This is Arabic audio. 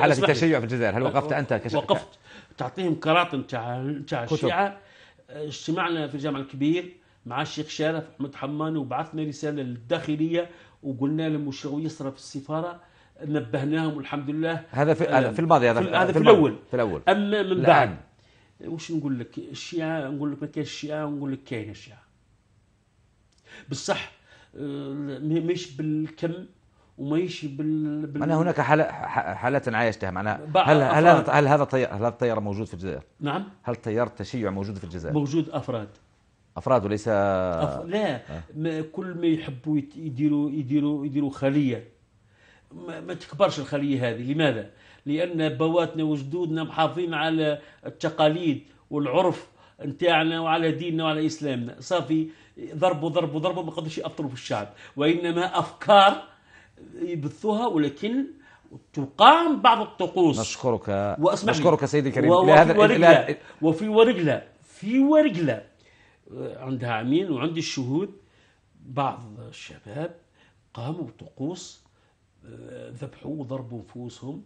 حالة التشيع في الجزائر هل وقفت أنت كشيخ وقفت تعطيهم كراطن تاع تاع الشيعة اجتمعنا في الجامع الكبير مع الشيخ شارف أحمد حمان وبعثنا رسالة للداخلية وقلنا لهم وش في السفارة نبهناهم والحمد لله هذا في هذا في الماضي هذا في, هذا في, في الاول في الاول اما من بعد وش نقول لك الشيعة نقول لك ما كاينش الشيعة ونقول لك كاين الشيعة بصح آه، مش بالكم وماشي بال, بال... معناها هناك حالات عايشتها معناها هل هل هذا هل هذا الطيار هل الطيار موجود في الجزائر؟ نعم هل تيار التشيع موجود في الجزائر؟ موجود افراد افراد وليس أف... لا أه؟ ما كل ما يحبوا يديروا يديروا يديروا خليه ما, ما تكبرش الخليه هذه لماذا؟ لان بواتنا وجدودنا محافظين على التقاليد والعرف نتاعنا وعلى ديننا وعلى اسلامنا صافي ضربوا ضربوا ضربوا ما قدرش ياثروا في الشعب وانما افكار يبثوها ولكن تقام بعض الطقوس نشكرك واسمح نشكرك سيدي الكريم وفي لهذا ورجلة وفي ورجلة في ورجلة آه، عندها عميل وعندي الشهود بعض الشباب قاموا بطقوس آه، ذبحوا وضربوا نفوسهم